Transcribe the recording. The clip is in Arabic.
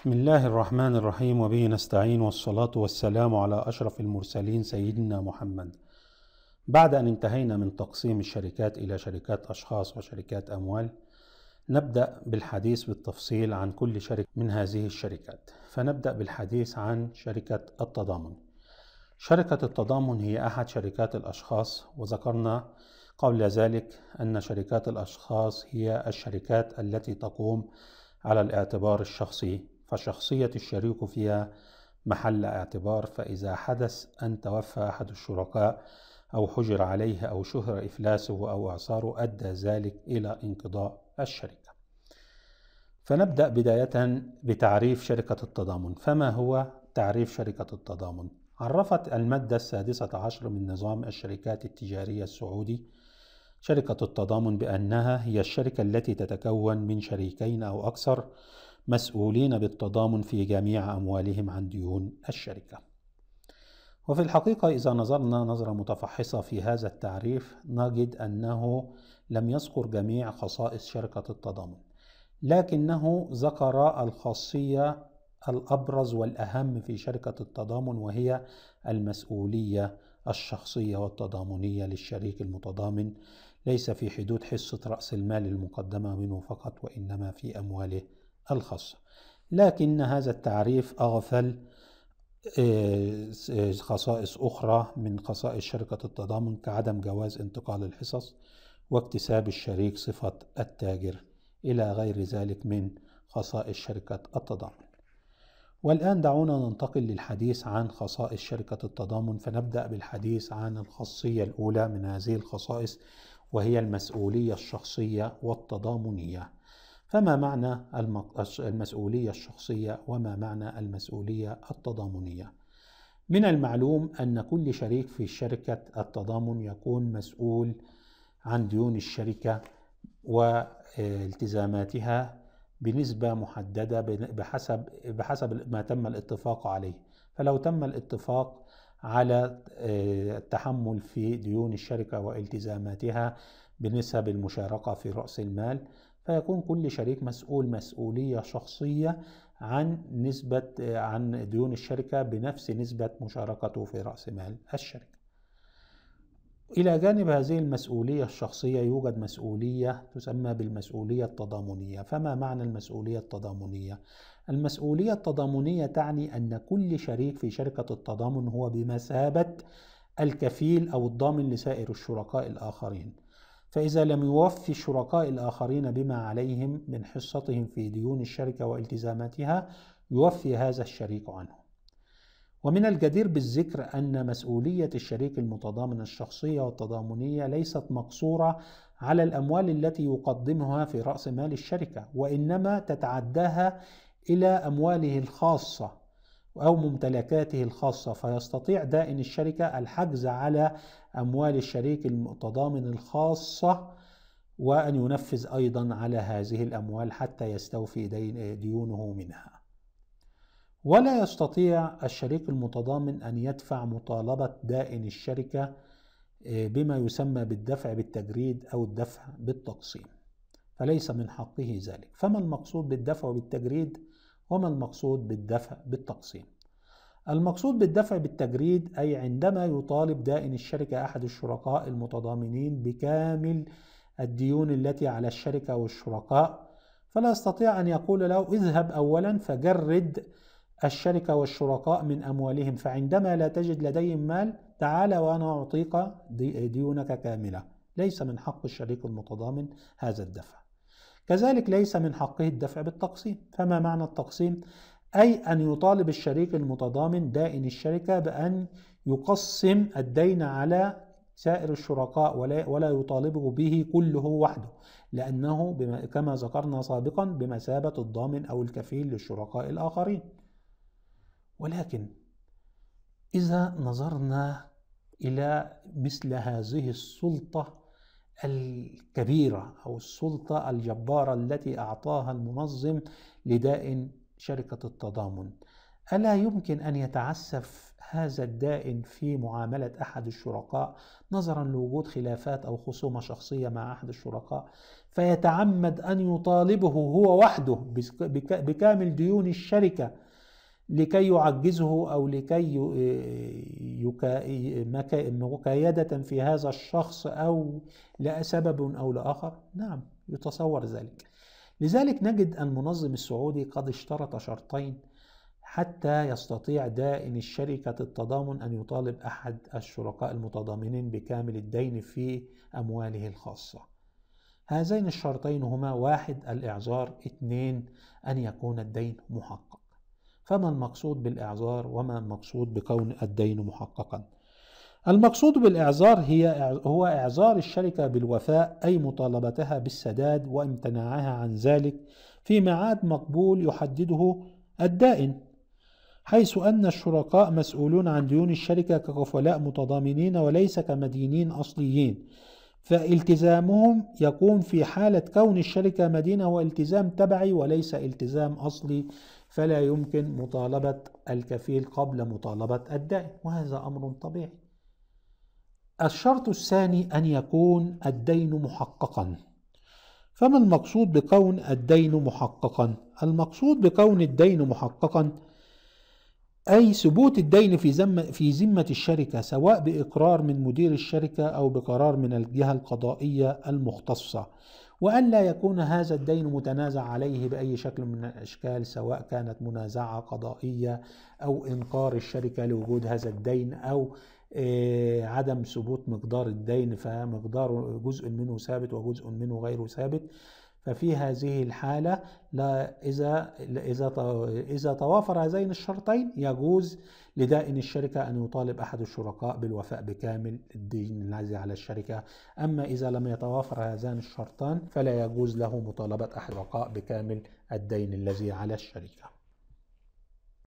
بسم الله الرحمن الرحيم وبه نستعين والصلاة والسلام على أشرف المرسلين سيدنا محمد. بعد أن انتهينا من تقسيم الشركات إلى شركات أشخاص وشركات أموال، نبدأ بالحديث بالتفصيل عن كل شركة من هذه الشركات. فنبدأ بالحديث عن شركة التضامن. شركة التضامن هي أحد شركات الأشخاص وذكرنا قبل ذلك أن شركات الأشخاص هي الشركات التي تقوم على الاعتبار الشخصي فشخصية الشريك فيها محل اعتبار فإذا حدث أن توفى أحد الشركاء أو حجر عليه أو شهر إفلاسه أو إعصاره أدى ذلك إلى انقضاء الشركة. فنبدأ بداية بتعريف شركة التضامن، فما هو تعريف شركة التضامن؟ عرفت المادة السادسة عشر من نظام الشركات التجارية السعودي شركة التضامن بأنها هي الشركة التي تتكون من شريكين أو أكثر مسؤولين بالتضامن في جميع أموالهم عن ديون الشركة. وفي الحقيقة إذا نظرنا نظرة متفحصة في هذا التعريف نجد أنه لم يذكر جميع خصائص شركة التضامن، لكنه ذكر الخاصية الأبرز والأهم في شركة التضامن وهي المسؤولية الشخصية والتضامنية للشريك المتضامن ليس في حدود حصة رأس المال المقدمة منه فقط وإنما في أمواله الخاصة لكن هذا التعريف أغفل آه، آه، خصائص أخرى من خصائص شركة التضامن كعدم جواز انتقال الحصص واكتساب الشريك صفة التاجر إلى غير ذلك من خصائص شركة التضامن والآن دعونا ننتقل للحديث عن خصائص شركة التضامن فنبدأ بالحديث عن الخاصية الأولى من هذه الخصائص وهي المسؤولية الشخصية والتضامنية فما معنى المسؤولية الشخصية وما معنى المسؤولية التضامنية؟ من المعلوم أن كل شريك في شركة التضامن يكون مسؤول عن ديون الشركة والتزاماتها بنسبة محددة بحسب بحسب ما تم الاتفاق عليه، فلو تم الاتفاق على آه، التحمل في ديون الشركة والتزاماتها بنسب المشاركة في رأس المال فيكون كل شريك مسؤول مسؤولية شخصية عن نسبة عن ديون الشركة بنفس نسبة مشاركته في رأس مال الشركة. إلى جانب هذه المسؤولية الشخصية يوجد مسؤولية تسمى بالمسؤولية التضامنية، فما معنى المسؤولية التضامنية؟ المسؤولية التضامنية تعني أن كل شريك في شركة التضامن هو بمثابة الكفيل أو الضامن لسائر الشركاء الآخرين. فإذا لم يوفي الشركاء الآخرين بما عليهم من حصتهم في ديون الشركة والتزاماتها يوفي هذا الشريك عنه ومن الجدير بالذكر أن مسؤولية الشريك المتضامن الشخصية والتضامنية ليست مقصورة على الأموال التي يقدمها في رأس مال الشركة وإنما تتعداها إلى أمواله الخاصة أو ممتلكاته الخاصة فيستطيع دائن الشركة الحجز على أموال الشريك المتضامن الخاصة وأن ينفذ أيضا على هذه الأموال حتى يستوفي ديونه منها ولا يستطيع الشريك المتضامن أن يدفع مطالبة دائن الشركة آه، بما يسمى بالدفع بالتجريد أو الدفع بالتقسيم فليس من حقه ذلك فما المقصود بالدفع بالتجريد؟ وما المقصود بالدفع بالتقسيم المقصود بالدفع بالتجريد أي عندما يطالب دائن الشركة أحد الشركاء المتضامنين بكامل الديون التي على الشركة والشركاء فلا يستطيع أن يقول له اذهب أولا فجرد الشركة والشركاء من أموالهم فعندما لا تجد لديهم مال تعال وأنا أعطيك ديونك كاملة ليس من حق الشريك المتضامن هذا الدفع كذلك ليس من حقه الدفع بالتقسيم فما معنى التقسيم أي أن يطالب الشريك المتضامن دائن الشركة بأن يقسم الدين على سائر الشركاء ولا, ولا يطالبه به كله وحده لأنه بما كما ذكرنا سابقا بمثابة الضامن أو الكفيل للشركاء الآخرين ولكن إذا نظرنا إلى مثل هذه السلطة الكبيرة أو السلطة الجبارة التي أعطاها المنظم لدائن شركة التضامن ألا يمكن أن يتعسف هذا الدائن في معاملة أحد الشركاء نظرا لوجود خلافات أو خصومة شخصية مع أحد الشركاء فيتعمد أن يطالبه هو وحده بكامل ديون الشركة لكي يعجزه او لكي آه، مكايده في هذا الشخص او لسبب او لاخر نعم يتصور ذلك لذلك نجد المنظم السعودي قد اشترط شرطين حتى يستطيع دائن الشركة التضامن أن يطالب أحد الشركاء المتضامنين بكامل الدين في أمواله الخاصة هذين الشرطين هما واحد الإعذار اثنين أن يكون الدين محقق فما المقصود بالاعذار وما المقصود بكون الدين محققا المقصود بالاعذار هي هو اعذار الشركه بالوفاء اي مطالبتها بالسداد وامتناعها عن ذلك في ميعاد مقبول يحدده الدائن حيث ان الشركاء مسؤولون عن ديون الشركه ككفلاء متضامنين وليس كمدينين اصليين فالتزامهم يكون في حالة كون الشركة مدينة هو التزام تبعي وليس التزام أصلي فلا يمكن مطالبة الكفيل قبل مطالبة الدائن وهذا أمر طبيعي الشرط الثاني أن يكون الدين محققا فما المقصود بكون الدين محققا المقصود بكون الدين محققا أي ثبوت الدين في ذمة في ذمة الشركة سواء بإقرار من مدير الشركة أو بقرار من الجهة القضائية المختصة وألا يكون هذا الدين متنازع عليه بأي شكل من الأشكال سواء كانت منازعة قضائية أو إنكار الشركة لوجود هذا الدين أو آه، عدم ثبوت مقدار الدين فمقدار جزء منه ثابت وجزء منه غير ثابت ففي هذه الحالة لا إذا إذا إذا توافر هذين الشرطين يجوز لدائن الشركة أن يطالب أحد الشركاء بالوفاء بكامل الدين الذي على الشركة أما إذا لم يتوافر هذان الشرطان فلا يجوز له مطالبة أحد الشركاء بكامل الدين الذي على الشركة